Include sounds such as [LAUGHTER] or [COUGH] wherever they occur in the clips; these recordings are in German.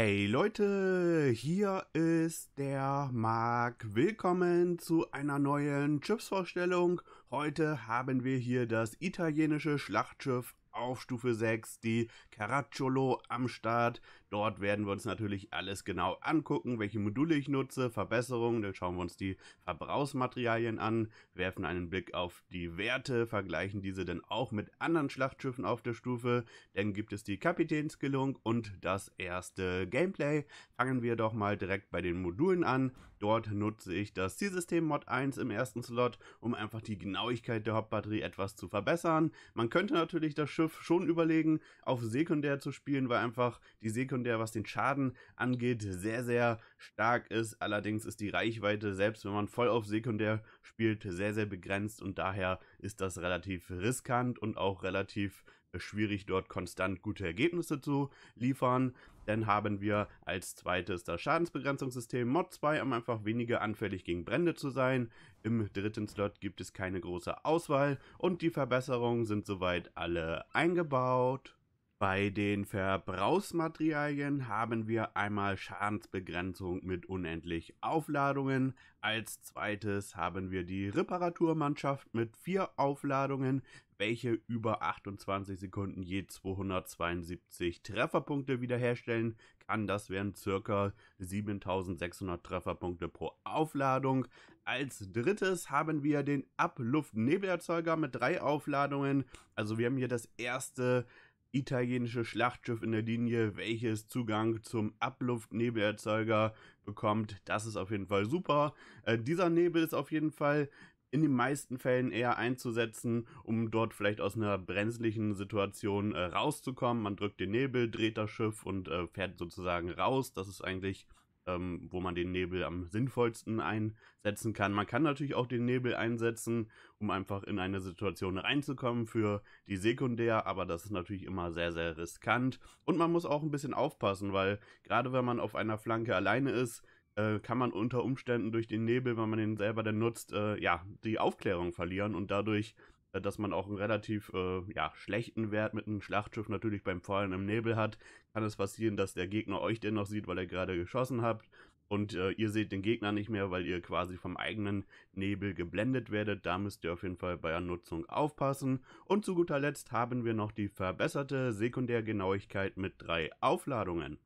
Hey Leute, hier ist der Marc. Willkommen zu einer neuen Schiffsvorstellung. Heute haben wir hier das italienische Schlachtschiff auf Stufe 6, die Caracciolo am Start. Dort werden wir uns natürlich alles genau angucken, welche Module ich nutze, Verbesserungen, dann schauen wir uns die Verbrauchsmaterialien an, werfen einen Blick auf die Werte, vergleichen diese dann auch mit anderen Schlachtschiffen auf der Stufe, dann gibt es die Kapitänsgelung und das erste Gameplay. Fangen wir doch mal direkt bei den Modulen an. Dort nutze ich das Zielsystem Mod 1 im ersten Slot, um einfach die Genauigkeit der Hauptbatterie etwas zu verbessern. Man könnte natürlich das Schiff schon überlegen, auf sekundär zu spielen, weil einfach die sekundär der was den Schaden angeht, sehr, sehr stark ist. Allerdings ist die Reichweite, selbst wenn man voll auf sekundär spielt, sehr, sehr begrenzt und daher ist das relativ riskant und auch relativ schwierig, dort konstant gute Ergebnisse zu liefern. Dann haben wir als zweites das Schadensbegrenzungssystem Mod 2, um einfach weniger anfällig gegen Brände zu sein. Im dritten Slot gibt es keine große Auswahl und die Verbesserungen sind soweit alle eingebaut. Bei den Verbrauchsmaterialien haben wir einmal Schadensbegrenzung mit unendlich Aufladungen. Als zweites haben wir die Reparaturmannschaft mit vier Aufladungen, welche über 28 Sekunden je 272 Trefferpunkte wiederherstellen kann. Das wären circa 7600 Trefferpunkte pro Aufladung. Als drittes haben wir den Abluftnebelerzeuger mit drei Aufladungen. Also wir haben hier das erste italienische Schlachtschiff in der Linie, welches Zugang zum Abluftnebelerzeuger bekommt. Das ist auf jeden Fall super. Äh, dieser Nebel ist auf jeden Fall in den meisten Fällen eher einzusetzen, um dort vielleicht aus einer brenzlichen Situation äh, rauszukommen. Man drückt den Nebel, dreht das Schiff und äh, fährt sozusagen raus. Das ist eigentlich ähm, wo man den Nebel am sinnvollsten einsetzen kann. Man kann natürlich auch den Nebel einsetzen, um einfach in eine Situation reinzukommen für die Sekundär, aber das ist natürlich immer sehr, sehr riskant. Und man muss auch ein bisschen aufpassen, weil gerade wenn man auf einer Flanke alleine ist, äh, kann man unter Umständen durch den Nebel, wenn man den selber dann nutzt, äh, ja, die Aufklärung verlieren und dadurch äh, dass man auch einen relativ äh, ja, schlechten Wert mit einem Schlachtschiff natürlich beim Fallen im Nebel hat, kann es passieren, dass der Gegner euch dennoch sieht, weil er gerade geschossen habt und äh, ihr seht den Gegner nicht mehr, weil ihr quasi vom eigenen Nebel geblendet werdet. Da müsst ihr auf jeden Fall bei der Nutzung aufpassen. Und zu guter Letzt haben wir noch die verbesserte Sekundärgenauigkeit mit drei Aufladungen.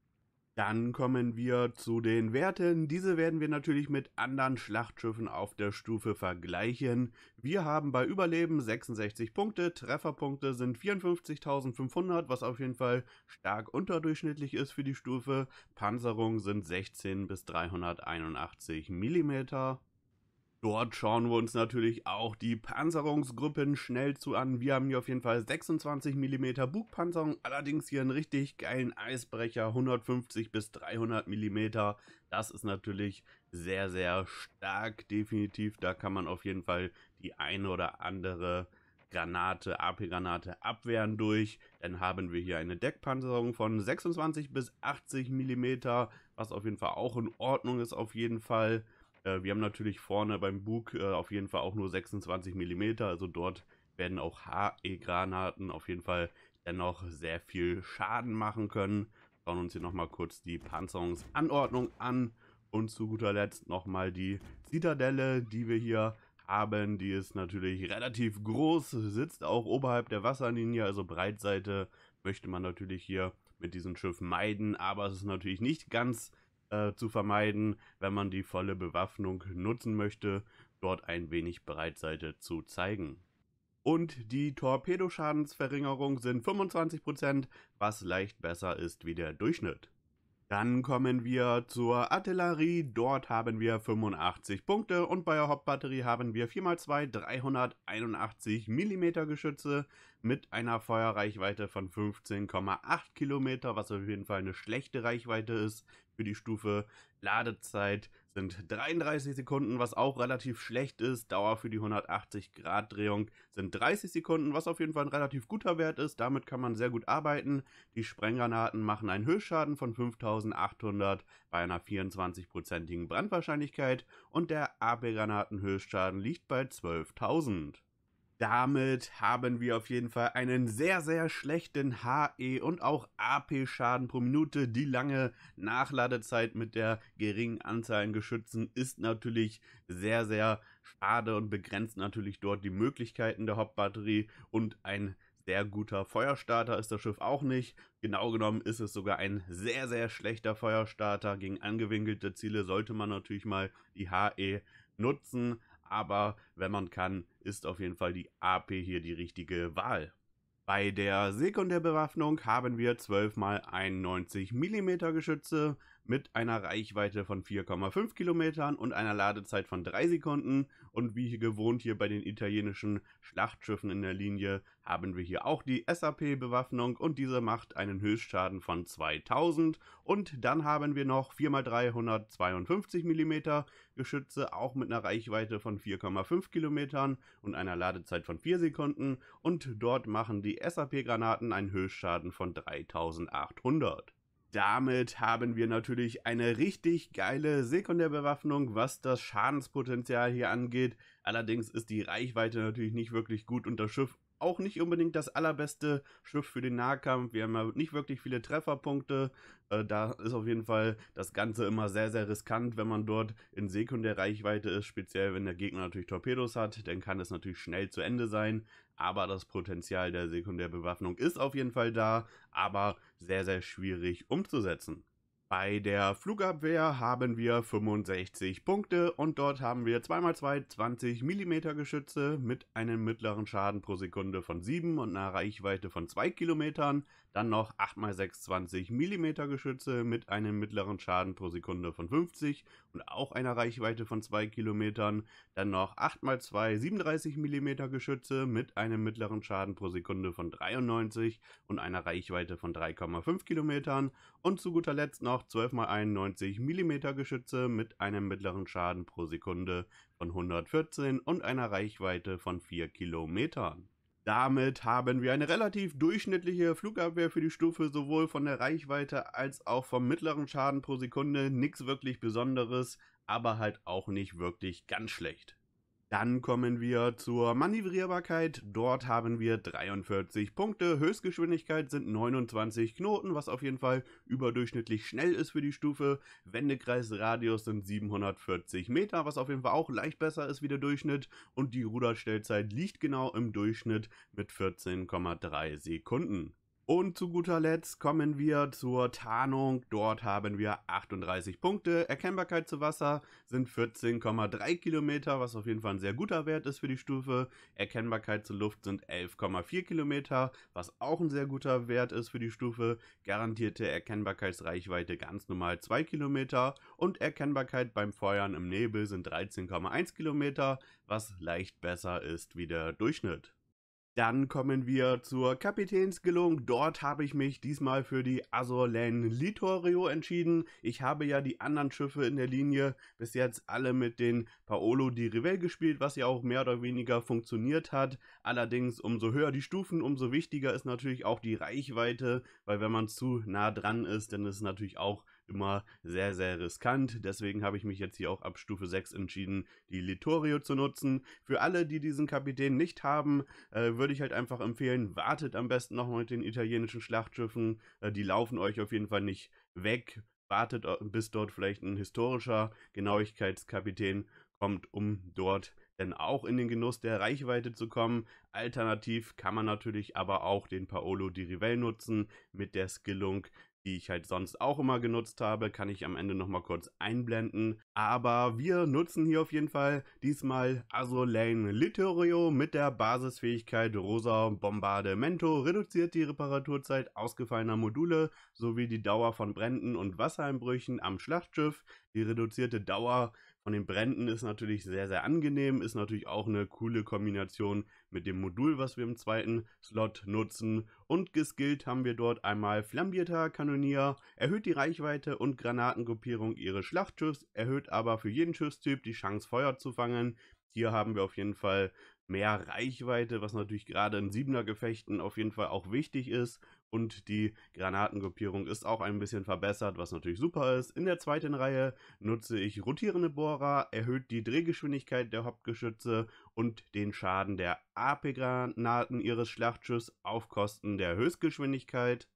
Dann kommen wir zu den Werten. Diese werden wir natürlich mit anderen Schlachtschiffen auf der Stufe vergleichen. Wir haben bei Überleben 66 Punkte, Trefferpunkte sind 54.500, was auf jeden Fall stark unterdurchschnittlich ist für die Stufe. Panzerung sind 16 bis 381 mm. Dort schauen wir uns natürlich auch die Panzerungsgruppen schnell zu an. Wir haben hier auf jeden Fall 26 mm Bugpanzerung, allerdings hier einen richtig geilen Eisbrecher, 150 bis 300 mm. Das ist natürlich sehr, sehr stark, definitiv. Da kann man auf jeden Fall die eine oder andere Granate, AP-Granate abwehren durch. Dann haben wir hier eine Deckpanzerung von 26 bis 80 mm, was auf jeden Fall auch in Ordnung ist auf jeden Fall. Äh, wir haben natürlich vorne beim Bug äh, auf jeden Fall auch nur 26 mm, also dort werden auch HE-Granaten auf jeden Fall dennoch sehr viel Schaden machen können. Schauen uns hier nochmal kurz die Panzerungsanordnung an und zu guter Letzt nochmal die Zitadelle, die wir hier haben. Die ist natürlich relativ groß, sitzt auch oberhalb der Wasserlinie, also Breitseite möchte man natürlich hier mit diesem Schiff meiden, aber es ist natürlich nicht ganz äh, zu vermeiden, wenn man die volle Bewaffnung nutzen möchte, dort ein wenig Breitseite zu zeigen. Und die Torpedoschadensverringerung sind 25%, was leicht besser ist wie der Durchschnitt. Dann kommen wir zur Artillerie. Dort haben wir 85 Punkte und bei der Hauptbatterie haben wir 4x2 381 mm Geschütze mit einer Feuerreichweite von 15,8 km, was auf jeden Fall eine schlechte Reichweite ist für die Stufe. Ladezeit sind 33 Sekunden, was auch relativ schlecht ist. Dauer für die 180-Grad-Drehung sind 30 Sekunden, was auf jeden Fall ein relativ guter Wert ist. Damit kann man sehr gut arbeiten. Die Sprenggranaten machen einen Höchstschaden von 5800 bei einer 24-prozentigen Brandwahrscheinlichkeit und der AP-Granaten-Höchstschaden liegt bei 12.000. Damit haben wir auf jeden Fall einen sehr, sehr schlechten HE und auch AP-Schaden pro Minute. Die lange Nachladezeit mit der geringen Anzahl an Geschützen ist natürlich sehr, sehr schade und begrenzt natürlich dort die Möglichkeiten der Hauptbatterie und ein sehr guter Feuerstarter ist das Schiff auch nicht. Genau genommen ist es sogar ein sehr, sehr schlechter Feuerstarter. Gegen angewinkelte Ziele sollte man natürlich mal die HE nutzen, aber wenn man kann, ist auf jeden Fall die AP hier die richtige Wahl. Bei der Sekundärbewaffnung haben wir 12 x 91 mm Geschütze, mit einer Reichweite von 4,5 Kilometern und einer Ladezeit von 3 Sekunden. Und wie gewohnt hier bei den italienischen Schlachtschiffen in der Linie haben wir hier auch die SAP-Bewaffnung und diese macht einen Höchstschaden von 2000. Und dann haben wir noch 4x352 mm Geschütze, auch mit einer Reichweite von 4,5 Kilometern und einer Ladezeit von 4 Sekunden. Und dort machen die SAP-Granaten einen Höchstschaden von 3800 damit haben wir natürlich eine richtig geile Sekundärbewaffnung, was das Schadenspotenzial hier angeht. Allerdings ist die Reichweite natürlich nicht wirklich gut und das Schiff auch nicht unbedingt das allerbeste Schiff für den Nahkampf. Wir haben ja nicht wirklich viele Trefferpunkte. Äh, da ist auf jeden Fall das Ganze immer sehr, sehr riskant, wenn man dort in Sekundärreichweite ist. Speziell, wenn der Gegner natürlich Torpedos hat, dann kann es natürlich schnell zu Ende sein. Aber das Potenzial der Sekundärbewaffnung ist auf jeden Fall da, aber sehr, sehr schwierig umzusetzen. Bei der Flugabwehr haben wir 65 Punkte und dort haben wir 2x2 20 mm Geschütze mit einem mittleren Schaden pro Sekunde von 7 und einer Reichweite von 2 Kilometern dann noch 8x6 20 mm Geschütze mit einem mittleren Schaden pro Sekunde von 50 und auch einer Reichweite von 2 km. Dann noch 8x2 37 mm Geschütze mit einem mittleren Schaden pro Sekunde von 93 und einer Reichweite von 3,5 km. Und zu guter Letzt noch 12x91 mm Geschütze mit einem mittleren Schaden pro Sekunde von 114 und einer Reichweite von 4 Kilometern. Damit haben wir eine relativ durchschnittliche Flugabwehr für die Stufe, sowohl von der Reichweite als auch vom mittleren Schaden pro Sekunde. Nichts wirklich Besonderes, aber halt auch nicht wirklich ganz schlecht. Dann kommen wir zur Manövrierbarkeit. Dort haben wir 43 Punkte. Höchstgeschwindigkeit sind 29 Knoten, was auf jeden Fall überdurchschnittlich schnell ist für die Stufe. Wendekreisradius sind 740 Meter, was auf jeden Fall auch leicht besser ist wie der Durchschnitt. Und die Ruderstellzeit liegt genau im Durchschnitt mit 14,3 Sekunden. Und zu guter Letzt kommen wir zur Tarnung. Dort haben wir 38 Punkte. Erkennbarkeit zu Wasser sind 14,3 Kilometer, was auf jeden Fall ein sehr guter Wert ist für die Stufe. Erkennbarkeit zu Luft sind 11,4 Kilometer, was auch ein sehr guter Wert ist für die Stufe. Garantierte Erkennbarkeitsreichweite ganz normal 2 Kilometer. Und Erkennbarkeit beim Feuern im Nebel sind 13,1 Kilometer, was leicht besser ist wie der Durchschnitt. Dann kommen wir zur Kapitänsgelung. Dort habe ich mich diesmal für die Azorlen Litorio entschieden. Ich habe ja die anderen Schiffe in der Linie bis jetzt alle mit den Paolo di Rivel gespielt, was ja auch mehr oder weniger funktioniert hat. Allerdings umso höher die Stufen, umso wichtiger ist natürlich auch die Reichweite, weil wenn man zu nah dran ist, dann ist es natürlich auch immer sehr, sehr riskant. Deswegen habe ich mich jetzt hier auch ab Stufe 6 entschieden, die Litorio zu nutzen. Für alle, die diesen Kapitän nicht haben, äh, würde ich halt einfach empfehlen, wartet am besten noch mit den italienischen Schlachtschiffen. Äh, die laufen euch auf jeden Fall nicht weg. Wartet, äh, bis dort vielleicht ein historischer Genauigkeitskapitän kommt, um dort denn auch in den Genuss der Reichweite zu kommen. Alternativ kann man natürlich aber auch den Paolo Di Rivell nutzen mit der Skillung die ich halt sonst auch immer genutzt habe, kann ich am Ende nochmal kurz einblenden. Aber wir nutzen hier auf jeden Fall diesmal Azulane Literio mit der Basisfähigkeit Rosa Bombardemento, reduziert die Reparaturzeit ausgefallener Module sowie die Dauer von Bränden und Wassereinbrüchen am Schlachtschiff. Die reduzierte Dauer von den Bränden ist natürlich sehr, sehr angenehm, ist natürlich auch eine coole Kombination mit dem Modul, was wir im zweiten Slot nutzen. Und geskillt haben wir dort einmal flambierter Kanonier, erhöht die Reichweite und Granatengruppierung ihres Schlachtschiffs, erhöht aber für jeden Schiffstyp die Chance Feuer zu fangen. Hier haben wir auf jeden Fall mehr Reichweite, was natürlich gerade in Siebener-Gefechten auf jeden Fall auch wichtig ist. Und die Granatengruppierung ist auch ein bisschen verbessert, was natürlich super ist. In der zweiten Reihe nutze ich rotierende Bohrer, erhöht die Drehgeschwindigkeit der Hauptgeschütze und den Schaden der AP-Granaten ihres Schlachtschiffs auf Kosten der Höchstgeschwindigkeit.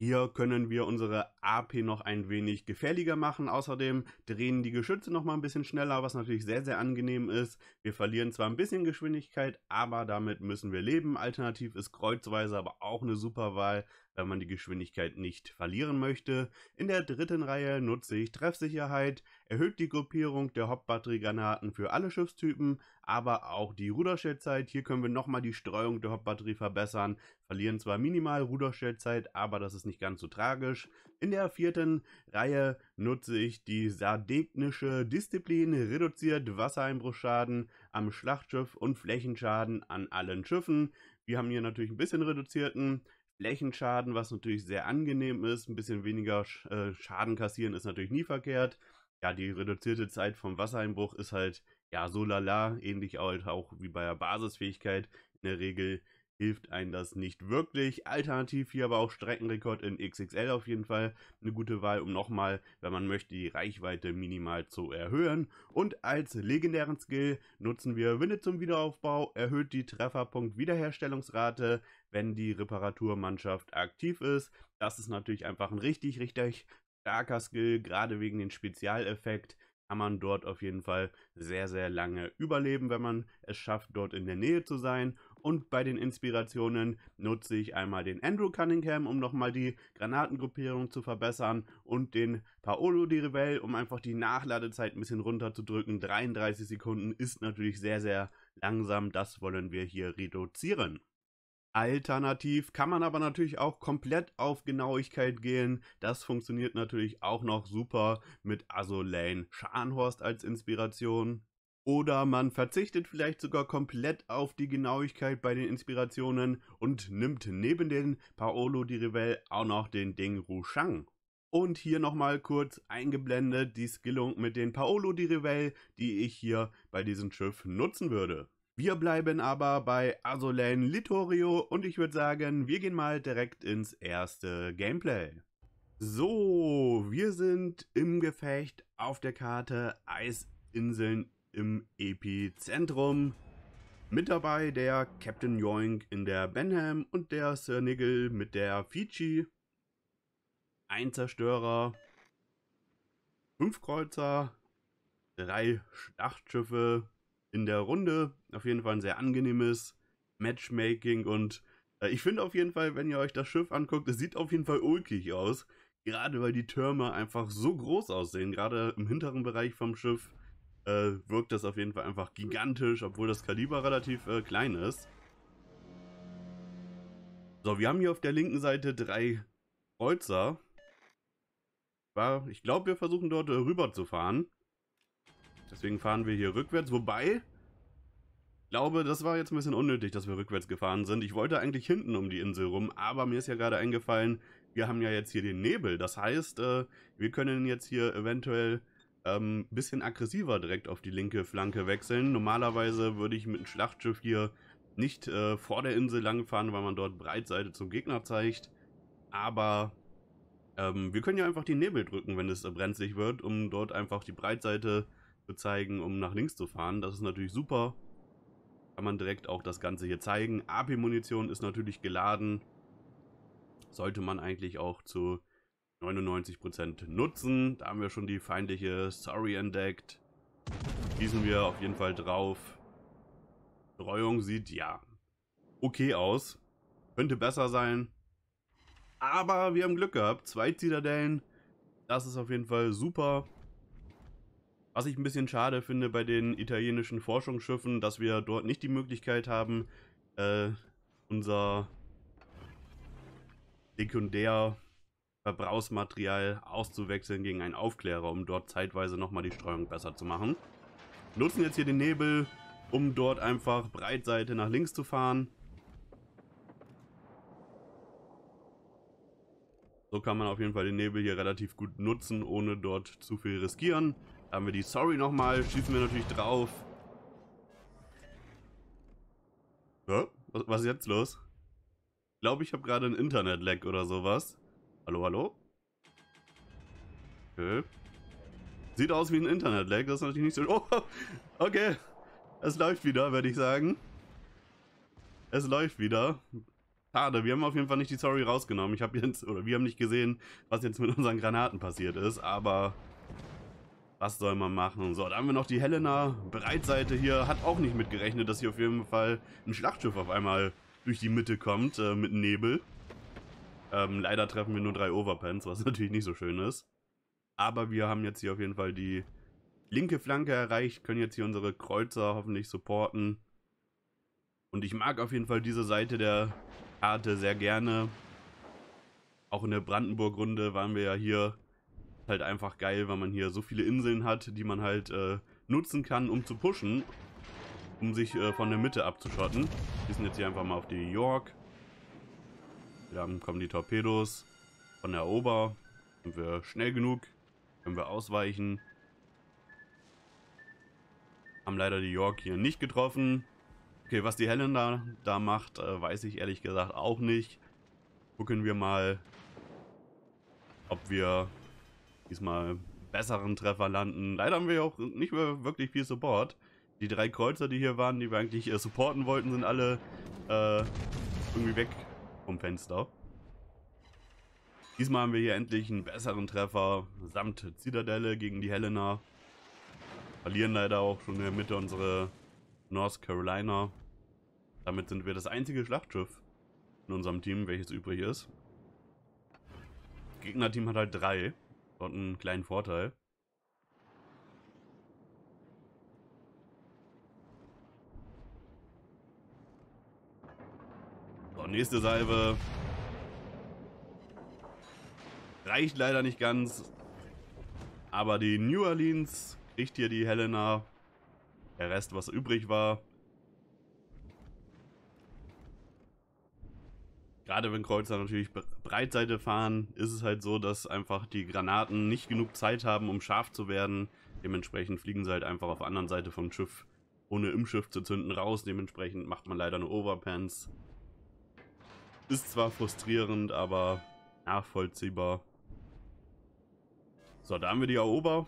Hier können wir unsere AP noch ein wenig gefährlicher machen. Außerdem drehen die Geschütze noch mal ein bisschen schneller, was natürlich sehr, sehr angenehm ist. Wir verlieren zwar ein bisschen Geschwindigkeit, aber damit müssen wir leben. Alternativ ist Kreuzweise aber auch eine super Wahl wenn man die Geschwindigkeit nicht verlieren möchte. In der dritten Reihe nutze ich Treffsicherheit, erhöht die Gruppierung der Hauptbatteriegranaten für alle Schiffstypen, aber auch die Ruderstellzeit. Hier können wir nochmal die Streuung der Hauptbatterie verbessern, verlieren zwar minimal Ruderstellzeit, aber das ist nicht ganz so tragisch. In der vierten Reihe nutze ich die sardegnische Disziplin, reduziert Wassereinbruchschaden am Schlachtschiff und Flächenschaden an allen Schiffen. Wir haben hier natürlich ein bisschen reduzierten Flächenschaden, was natürlich sehr angenehm ist. Ein bisschen weniger äh, Schaden kassieren ist natürlich nie verkehrt. Ja, die reduzierte Zeit vom Wassereinbruch ist halt ja so lala, ähnlich halt auch wie bei der Basisfähigkeit in der Regel hilft einem das nicht wirklich. Alternativ hier aber auch Streckenrekord in XXL auf jeden Fall eine gute Wahl, um nochmal, wenn man möchte, die Reichweite minimal zu erhöhen. Und als legendären Skill nutzen wir Winde zum Wiederaufbau, erhöht die Trefferpunkt Wiederherstellungsrate, wenn die Reparaturmannschaft aktiv ist. Das ist natürlich einfach ein richtig, richtig starker Skill, gerade wegen dem Spezialeffekt kann man dort auf jeden Fall sehr, sehr lange überleben, wenn man es schafft, dort in der Nähe zu sein. Und bei den Inspirationen nutze ich einmal den Andrew Cunningham, um nochmal die Granatengruppierung zu verbessern und den Paolo Di Rivell, um einfach die Nachladezeit ein bisschen runterzudrücken. 33 Sekunden ist natürlich sehr, sehr langsam. Das wollen wir hier reduzieren. Alternativ kann man aber natürlich auch komplett auf Genauigkeit gehen. Das funktioniert natürlich auch noch super mit Asolane Scharnhorst als Inspiration. Oder man verzichtet vielleicht sogar komplett auf die Genauigkeit bei den Inspirationen und nimmt neben den Paolo Di Rivell auch noch den Ding Rushang. Und hier nochmal kurz eingeblendet die Skillung mit den Paolo Di Rivell, die ich hier bei diesem Schiff nutzen würde. Wir bleiben aber bei Azolan Littorio und ich würde sagen, wir gehen mal direkt ins erste Gameplay. So, wir sind im Gefecht auf der Karte Eisinseln im Epizentrum. Mit dabei der Captain Yoink in der Benham und der Sir Nigel mit der Fiji. Ein Zerstörer, fünf Kreuzer, drei Schlachtschiffe in der Runde. Auf jeden Fall ein sehr angenehmes Matchmaking und äh, ich finde auf jeden Fall, wenn ihr euch das Schiff anguckt, es sieht auf jeden Fall ulkig aus. Gerade weil die Türme einfach so groß aussehen, gerade im hinteren Bereich vom Schiff äh, wirkt das auf jeden Fall einfach gigantisch, obwohl das Kaliber relativ äh, klein ist. So, wir haben hier auf der linken Seite drei Kreuzer. Ich glaube, wir versuchen dort äh, rüber zu fahren. Deswegen fahren wir hier rückwärts. Wobei, ich glaube, das war jetzt ein bisschen unnötig, dass wir rückwärts gefahren sind. Ich wollte eigentlich hinten um die Insel rum, aber mir ist ja gerade eingefallen, wir haben ja jetzt hier den Nebel. Das heißt, äh, wir können jetzt hier eventuell ähm, bisschen aggressiver direkt auf die linke Flanke wechseln. Normalerweise würde ich mit einem Schlachtschiff hier nicht äh, vor der Insel langfahren, weil man dort Breitseite zum Gegner zeigt. Aber ähm, wir können ja einfach die Nebel drücken, wenn es äh, brenzlig wird, um dort einfach die Breitseite zu zeigen, um nach links zu fahren. Das ist natürlich super. Kann man direkt auch das Ganze hier zeigen. AP-Munition ist natürlich geladen. Sollte man eigentlich auch zu 99% nutzen. Da haben wir schon die feindliche Sorry entdeckt. Gießen wir auf jeden Fall drauf. Streuung sieht ja okay aus. Könnte besser sein. Aber wir haben Glück gehabt. Zwei Zitadellen. Das ist auf jeden Fall super. Was ich ein bisschen schade finde bei den italienischen Forschungsschiffen, dass wir dort nicht die Möglichkeit haben, äh, unser Sekundär Verbrauchsmaterial auszuwechseln gegen einen Aufklärer, um dort zeitweise nochmal die Streuung besser zu machen. Nutzen jetzt hier den Nebel, um dort einfach Breitseite nach links zu fahren. So kann man auf jeden Fall den Nebel hier relativ gut nutzen, ohne dort zu viel riskieren. Da haben wir die Sorry nochmal, schießen wir natürlich drauf. Was ist jetzt los? Ich glaube, ich habe gerade einen Internet-Lag oder sowas. Hallo, hallo? Okay. Äh. Sieht aus wie ein Internet-Lag, das ist natürlich nicht so... Oh, [LAUGHS] okay. Es läuft wieder, würde ich sagen. Es läuft wieder. Schade, wir haben auf jeden Fall nicht die Story rausgenommen. Ich habe jetzt, oder wir haben nicht gesehen, was jetzt mit unseren Granaten passiert ist, aber was soll man machen? So, da haben wir noch die Helena. Breitseite hier hat auch nicht mitgerechnet, dass hier auf jeden Fall ein Schlachtschiff auf einmal durch die Mitte kommt äh, mit Nebel. Ähm, leider treffen wir nur drei Overpants, was [LAUGHS] natürlich nicht so schön ist. Aber wir haben jetzt hier auf jeden Fall die linke Flanke erreicht, können jetzt hier unsere Kreuzer hoffentlich supporten. Und ich mag auf jeden Fall diese Seite der Karte sehr gerne. Auch in der Brandenburg-Runde waren wir ja hier halt einfach geil, weil man hier so viele Inseln hat, die man halt äh, nutzen kann, um zu pushen, um sich äh, von der Mitte abzuschotten. Wir sind jetzt hier einfach mal auf die York. Dann kommen die Torpedos von der Ober. Sind wir schnell genug? Können wir ausweichen? Haben leider die York hier nicht getroffen. Okay, was die Helen da, da macht, äh, weiß ich ehrlich gesagt auch nicht. Gucken wir mal, ob wir diesmal besseren Treffer landen. Leider haben wir auch nicht mehr wirklich viel Support. Die drei Kreuzer, die hier waren, die wir eigentlich äh, supporten wollten, sind alle äh, irgendwie weg vom Fenster. Diesmal haben wir hier endlich einen besseren Treffer, samt Zitadelle gegen die Helena. Verlieren leider auch schon in der Mitte unsere North Carolina. Damit sind wir das einzige Schlachtschiff in unserem Team, welches übrig ist. Gegnerteam hat halt drei. Dort einen kleinen Vorteil. nächste Salve. Reicht leider nicht ganz. Aber die New Orleans kriegt hier die Helena. Der Rest, was übrig war. Gerade wenn Kreuzer natürlich Breitseite fahren, ist es halt so, dass einfach die Granaten nicht genug Zeit haben, um scharf zu werden. Dementsprechend fliegen sie halt einfach auf der anderen Seite vom Schiff, ohne im Schiff zu zünden, raus. Dementsprechend macht man leider nur Overpants. Ist zwar frustrierend, aber nachvollziehbar. So, da haben wir die Erober.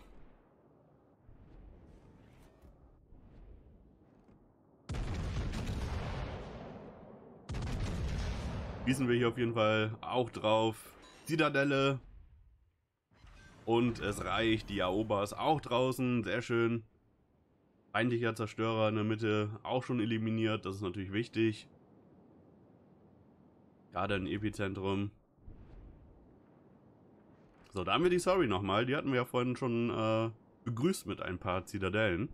Gießen wir hier auf jeden Fall auch drauf. Zitadelle. Und es reicht, die Aoba ist auch draußen, sehr schön. Feindlicher Zerstörer in der Mitte, auch schon eliminiert, das ist natürlich wichtig. Gerade ein Epizentrum. So, da haben wir die Sorry nochmal. Die hatten wir ja vorhin schon äh, begrüßt mit ein paar Zitadellen.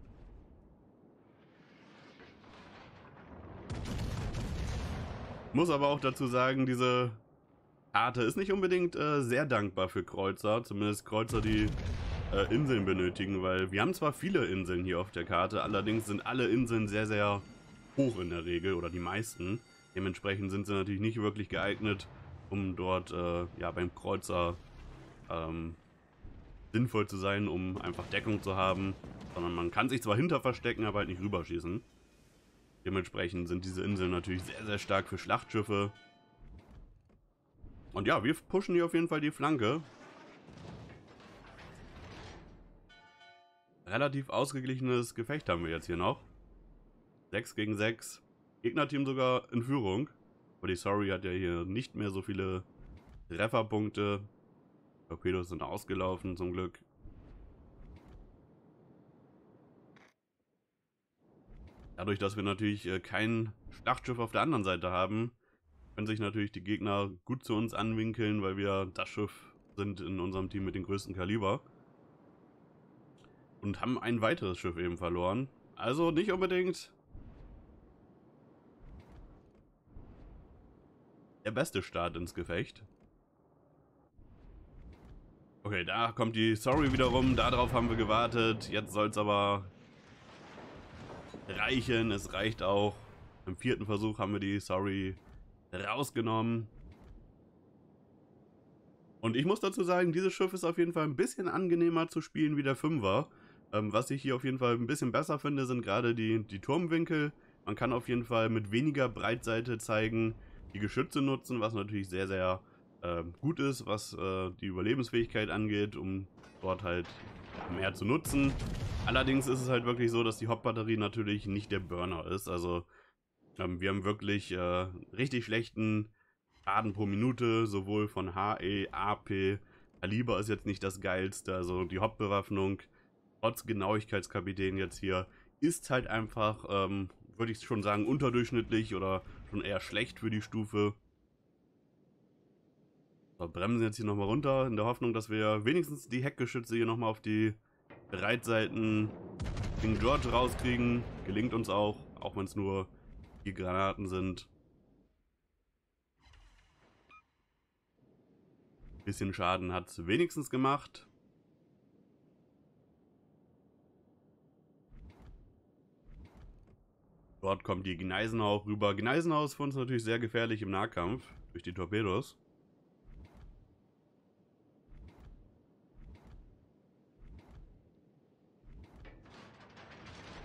Muss aber auch dazu sagen, diese Karte ist nicht unbedingt äh, sehr dankbar für Kreuzer. Zumindest Kreuzer, die äh, Inseln benötigen, weil wir haben zwar viele Inseln hier auf der Karte, allerdings sind alle Inseln sehr, sehr hoch in der Regel oder die meisten. Dementsprechend sind sie natürlich nicht wirklich geeignet, um dort äh, ja, beim Kreuzer ähm, sinnvoll zu sein, um einfach Deckung zu haben, sondern man kann sich zwar hinter verstecken, aber halt nicht rüberschießen. Dementsprechend sind diese Inseln natürlich sehr, sehr stark für Schlachtschiffe. Und ja, wir pushen hier auf jeden Fall die Flanke. Relativ ausgeglichenes Gefecht haben wir jetzt hier noch. 6 gegen 6. Gegnerteam sogar in Führung. Aber die Sorry hat ja hier nicht mehr so viele Trefferpunkte. Torpedos sind ausgelaufen zum Glück. Dadurch, dass wir natürlich äh, kein Schlachtschiff auf der anderen Seite haben, können sich natürlich die Gegner gut zu uns anwinkeln, weil wir das Schiff sind in unserem Team mit dem größten Kaliber. Und haben ein weiteres Schiff eben verloren. Also nicht unbedingt der beste Start ins Gefecht. Okay, da kommt die Sorry wiederum. Darauf haben wir gewartet. Jetzt soll es aber reichen. Es reicht auch. Im vierten Versuch haben wir die Sorry rausgenommen. Und ich muss dazu sagen, dieses Schiff ist auf jeden Fall ein bisschen angenehmer zu spielen wie der Fünfer. Ähm, was ich hier auf jeden Fall ein bisschen besser finde, sind gerade die, die Turmwinkel. Man kann auf jeden Fall mit weniger Breitseite zeigen, die Geschütze nutzen, was natürlich sehr, sehr äh, gut ist, was äh, die Überlebensfähigkeit angeht, um dort halt mehr zu nutzen. Allerdings ist es halt wirklich so, dass die Hauptbatterie natürlich nicht der Burner ist. Also ähm, wir haben wirklich äh, richtig schlechten Schaden pro Minute, sowohl von HE, AP, Kaliber ist jetzt nicht das geilste. Also die Hauptbewaffnung, trotz Genauigkeitskapitän jetzt hier, ist halt einfach, ähm, würde ich schon sagen, unterdurchschnittlich oder Schon eher schlecht für die Stufe. Wir bremsen jetzt hier nochmal runter, in der Hoffnung, dass wir wenigstens die Heckgeschütze hier nochmal auf die Breitseiten King George rauskriegen. Gelingt uns auch, auch wenn es nur die Granaten sind. Bisschen Schaden hat es wenigstens gemacht. Dort kommt die Gneisenau rüber. Gneisenau ist für uns natürlich sehr gefährlich im Nahkampf durch die Torpedos.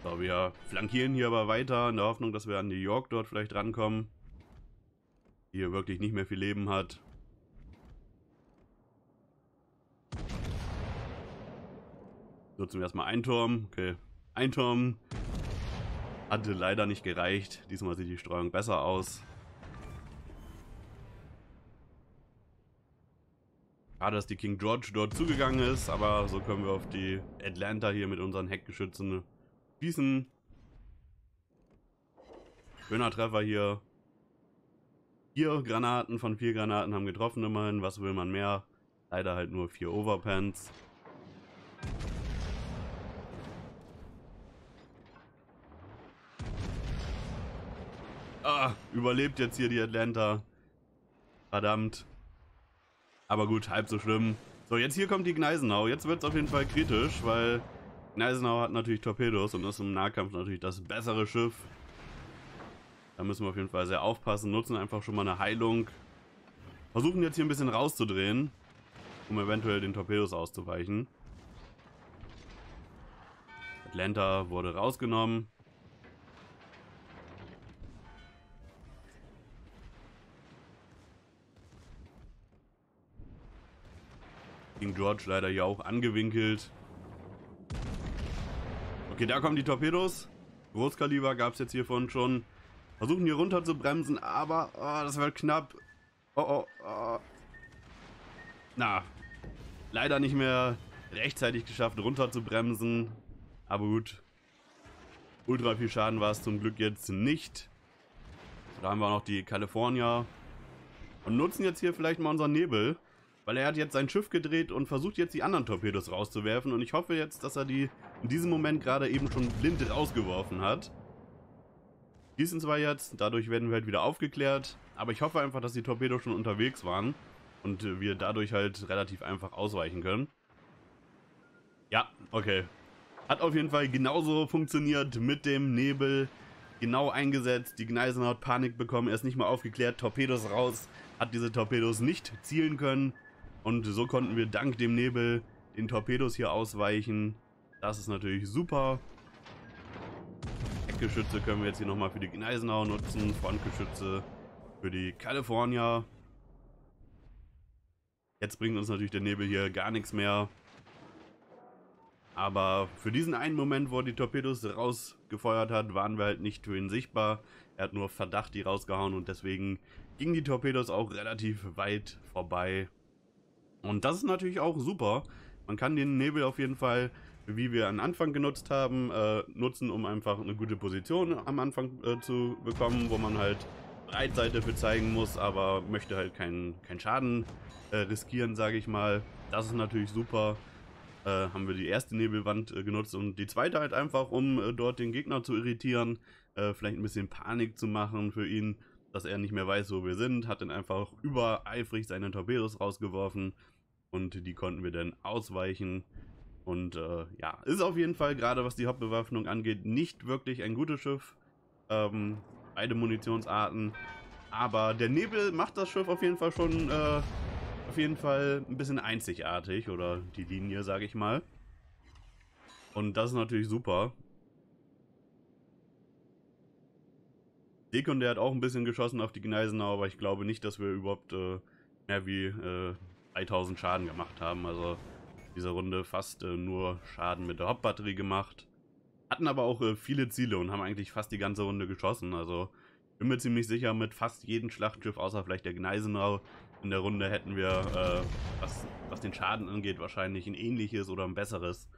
So, wir flankieren hier aber weiter in der Hoffnung, dass wir an New York dort vielleicht rankommen. Die hier wirklich nicht mehr viel Leben hat. Nutzen wir erstmal einen Turm. Okay, ein Turm. Hatte leider nicht gereicht. Diesmal sieht die Streuung besser aus. Schade, dass die King George dort zugegangen ist, aber so können wir auf die Atlanta hier mit unseren Heckgeschützen schießen. Schöner Treffer hier. Vier Granaten von vier Granaten haben getroffen immerhin. Was will man mehr? Leider halt nur vier Overpants. überlebt jetzt hier die Atlanta. Verdammt. Aber gut, halb so schlimm. So, jetzt hier kommt die Gneisenau. Jetzt wird es auf jeden Fall kritisch, weil Gneisenau hat natürlich Torpedos und ist im Nahkampf natürlich das bessere Schiff. Da müssen wir auf jeden Fall sehr aufpassen. Nutzen einfach schon mal eine Heilung. Versuchen jetzt hier ein bisschen rauszudrehen, um eventuell den Torpedos auszuweichen. Atlanta wurde rausgenommen. King George leider hier auch angewinkelt. Okay, da kommen die Torpedos. Großkaliber gab es jetzt hiervon schon. Versuchen hier runter zu bremsen, aber oh, das wird knapp. Oh, oh, oh. Na, leider nicht mehr rechtzeitig geschafft, runter zu bremsen. Aber gut, ultra viel Schaden war es zum Glück jetzt nicht. Da haben wir auch noch die California und nutzen jetzt hier vielleicht mal unseren Nebel. Weil er hat jetzt sein Schiff gedreht und versucht jetzt die anderen Torpedos rauszuwerfen. Und ich hoffe jetzt, dass er die in diesem Moment gerade eben schon blind rausgeworfen hat. Die sind zwar jetzt, dadurch werden wir halt wieder aufgeklärt. Aber ich hoffe einfach, dass die Torpedos schon unterwegs waren. Und wir dadurch halt relativ einfach ausweichen können. Ja, okay. Hat auf jeden Fall genauso funktioniert mit dem Nebel. Genau eingesetzt, die Gneisen hat Panik bekommen, er ist nicht mal aufgeklärt, Torpedos raus, hat diese Torpedos nicht zielen können. Und so konnten wir dank dem Nebel den Torpedos hier ausweichen. Das ist natürlich super. Eckgeschütze können wir jetzt hier nochmal für die Gneisenau nutzen. Frontgeschütze für die California. Jetzt bringt uns natürlich der Nebel hier gar nichts mehr. Aber für diesen einen Moment, wo er die Torpedos rausgefeuert hat, waren wir halt nicht für ihn sichtbar. Er hat nur Verdacht die rausgehauen und deswegen gingen die Torpedos auch relativ weit vorbei. Und das ist natürlich auch super. Man kann den Nebel auf jeden Fall, wie wir am Anfang genutzt haben, äh, nutzen, um einfach eine gute Position am Anfang äh, zu bekommen, wo man halt Breitseite für zeigen muss, aber möchte halt keinen kein Schaden äh, riskieren, sage ich mal. Das ist natürlich super. Äh, haben wir die erste Nebelwand äh, genutzt und die zweite halt einfach, um äh, dort den Gegner zu irritieren, vielleicht ein bisschen Panik zu machen für ihn, dass er nicht mehr weiß, wo wir sind, hat dann einfach übereifrig seine Torpedos rausgeworfen und die konnten wir dann ausweichen. Und äh, ja, ist auf jeden Fall gerade was die Hauptbewaffnung angeht nicht wirklich ein gutes Schiff. Ähm, beide Munitionsarten. Aber der Nebel macht das Schiff auf jeden Fall schon äh, auf jeden Fall ein bisschen einzigartig oder die Linie, sage ich mal. Und das ist natürlich super. der hat auch ein bisschen geschossen auf die Gneisenau, aber ich glaube nicht, dass wir überhaupt äh, mehr wie äh, 3000 Schaden gemacht haben. Also diese Runde fast äh, nur Schaden mit der Hauptbatterie gemacht. Hatten aber auch äh, viele Ziele und haben eigentlich fast die ganze Runde geschossen. Also ich bin mir ziemlich sicher, mit fast jedem Schlachtschiff, außer vielleicht der Gneisenau, in der Runde hätten wir, äh, was, was, den Schaden angeht, wahrscheinlich ein ähnliches oder ein besseres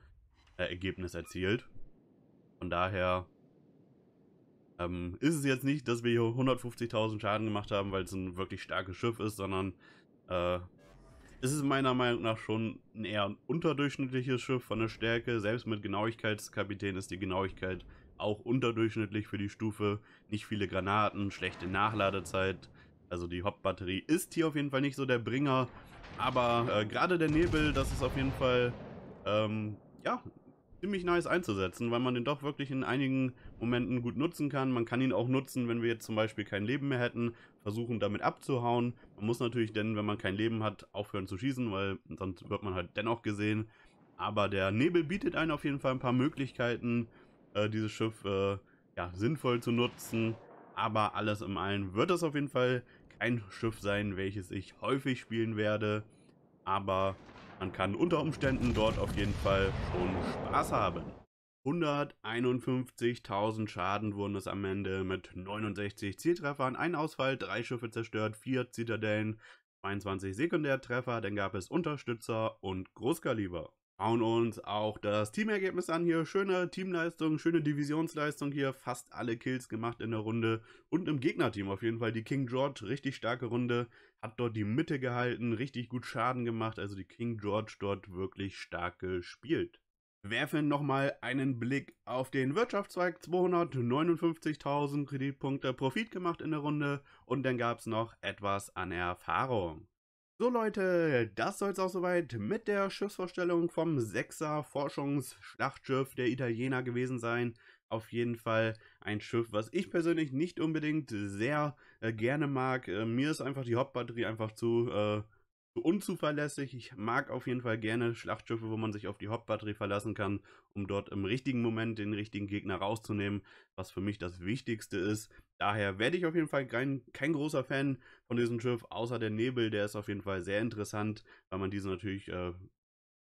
äh, Ergebnis erzielt. Von daher ähm, ist es jetzt nicht, dass wir hier 150.000 Schaden gemacht haben, weil es ein wirklich starkes Schiff ist, sondern äh, es ist meiner Meinung nach schon ein eher unterdurchschnittliches Schiff von der Stärke. Selbst mit Genauigkeitskapitän ist die Genauigkeit auch unterdurchschnittlich für die Stufe. Nicht viele Granaten, schlechte Nachladezeit. Also die Hauptbatterie ist hier auf jeden Fall nicht so der Bringer. Aber äh, gerade der Nebel, das ist auf jeden Fall, ähm, ja, ziemlich nice einzusetzen, weil man den doch wirklich in einigen Momenten gut nutzen kann. Man kann ihn auch nutzen, wenn wir jetzt zum Beispiel kein Leben mehr hätten versuchen damit abzuhauen. Man muss natürlich denn, wenn man kein Leben hat, aufhören zu schießen, weil sonst wird man halt dennoch gesehen. Aber der Nebel bietet einen auf jeden Fall ein paar Möglichkeiten, äh, dieses Schiff äh, ja, sinnvoll zu nutzen. Aber alles im allen wird es auf jeden Fall kein Schiff sein, welches ich häufig spielen werde. Aber man kann unter Umständen dort auf jeden Fall schon Spaß haben. 151.000 Schaden wurden es am Ende mit 69 Zieltreffern, ein Ausfall, drei Schiffe zerstört, vier Zitadellen, 22 Sekundärtreffer, dann gab es Unterstützer und Großkaliber. Schauen uns auch das Teamergebnis an hier. Schöne Teamleistung, schöne Divisionsleistung hier. Fast alle Kills gemacht in der Runde. Und im Gegnerteam auf jeden Fall die King George. Richtig starke Runde. Hat dort die Mitte gehalten, richtig gut Schaden gemacht. Also die King George dort wirklich stark gespielt werfen nochmal einen Blick auf den Wirtschaftszweig. 259.000 Kreditpunkte Profit gemacht in der Runde und dann gab es noch etwas an Erfahrung. So Leute, das soll es auch soweit mit der Schiffsvorstellung vom 6er Forschungsschlachtschiff der Italiener gewesen sein. Auf jeden Fall ein Schiff, was ich persönlich nicht unbedingt sehr äh, gerne mag. Äh, mir ist einfach die Hauptbatterie einfach zu äh, unzuverlässig. Ich mag auf jeden Fall gerne Schlachtschiffe, wo man sich auf die Hauptbatterie verlassen kann, um dort im richtigen Moment den richtigen Gegner rauszunehmen, was für mich das Wichtigste ist. Daher werde ich auf jeden Fall kein, kein großer Fan von diesem Schiff, außer der Nebel, der ist auf jeden Fall sehr interessant, weil man diese natürlich äh,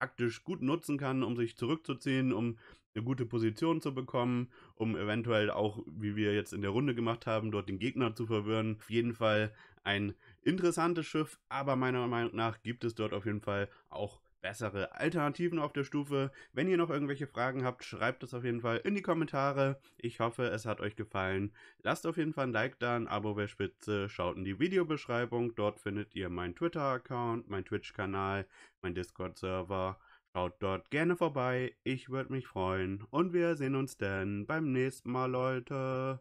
taktisch gut nutzen kann, um sich zurückzuziehen, um eine gute Position zu bekommen, um eventuell auch, wie wir jetzt in der Runde gemacht haben, dort den Gegner zu verwirren. Auf jeden Fall ein interessantes Schiff, aber meiner Meinung nach gibt es dort auf jeden Fall auch bessere Alternativen auf der Stufe. Wenn ihr noch irgendwelche Fragen habt, schreibt es auf jeden Fall in die Kommentare. Ich hoffe, es hat euch gefallen. Lasst auf jeden Fall ein Like da, ein Abo wäre spitze. Schaut in die Videobeschreibung. Dort findet ihr meinen Twitter-Account, meinen Twitch-Kanal, meinen Discord-Server. Schaut dort gerne vorbei. Ich würde mich freuen. Und wir sehen uns dann beim nächsten Mal, Leute.